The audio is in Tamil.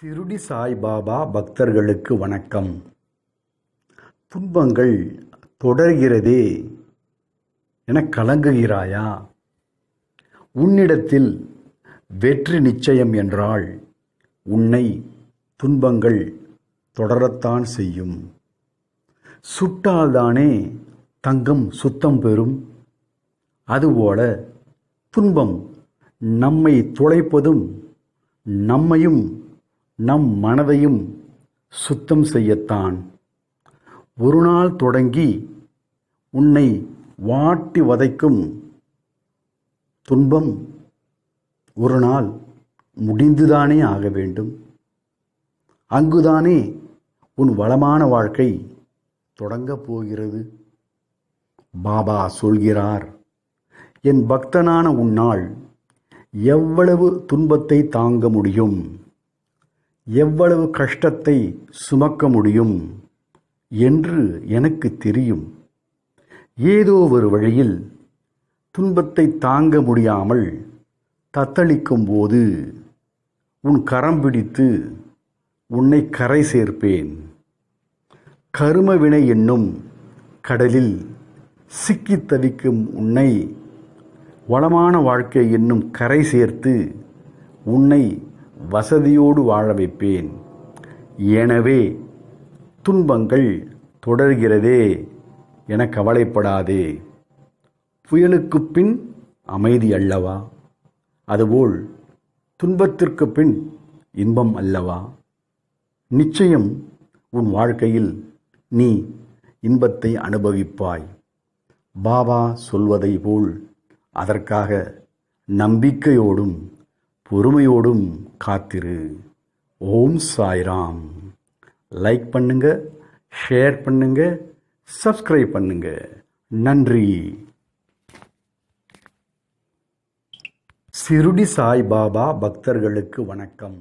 சிறுடி சாய்பாபா பக்தர்களுக்கு வணக்கம் துன்பங்கள் தொடர்கிறதே என கலங்குகிறாயா உன்னிடத்தில் வெற்றி நிச்சயம் என்றால் உன்னை துன்பங்கள் தொடரத்தான் செய்யும் சுட்டால்தானே தங்கம் சுத்தம் பெறும் அதுபோல துன்பம் நம்மை துளைப்பதும் நம்மையும் நம் மனதையும் சுத்தம் செய்யத்தான் ஒரு நாள் தொடங்கி உன்னை வாட்டி வதைக்கும் துன்பம் ஒரு நாள் முடிந்துதானே ஆக வேண்டும் அங்குதானே உன் வளமான வாழ்க்கை தொடங்கப் போகிறது பாபா சொல்கிறார் என் பக்தனான உன்னால் எவ்வளவு துன்பத்தை தாங்க முடியும் எவ்வளவு கஷ்டத்தை சுமக்க முடியும் என்று எனக்கு தெரியும் ஏதோ ஒரு வழியில் துன்பத்தை தாங்க முடியாமல் தத்தளிக்கும் போது உன் கரம் பிடித்து உன்னை கரை சேர்ப்பேன் கருமவினை என்னும் கடலில் சிக்கித் தவிக்கும் உன்னை வளமான வாழ்க்கை என்னும் கரை சேர்த்து உன்னை வசதியோடு வாழ வைப்பேன் எனவே துன்பங்கள் தொடர்கிறதே என கவலைப்படாதே புயலுக்கு பின் அமைதி அல்லவா அதுபோல் துன்பத்திற்கு பின் இன்பம் அல்லவா நிச்சயம் உன் வாழ்க்கையில் நீ இன்பத்தை அனுபவிப்பாய் பாபா சொல்வதை போல் அதற்காக நம்பிக்கையோடும் பொறுமையோடும் காத்திரு ஓம் சாய்ராம் லைக் பண்ணுங்க ஷேர் பண்ணுங்க சப்ஸ்கிரைப் பண்ணுங்க நன்றி சிருடி சாய்பாபா பக்தர்களுக்கு வணக்கம்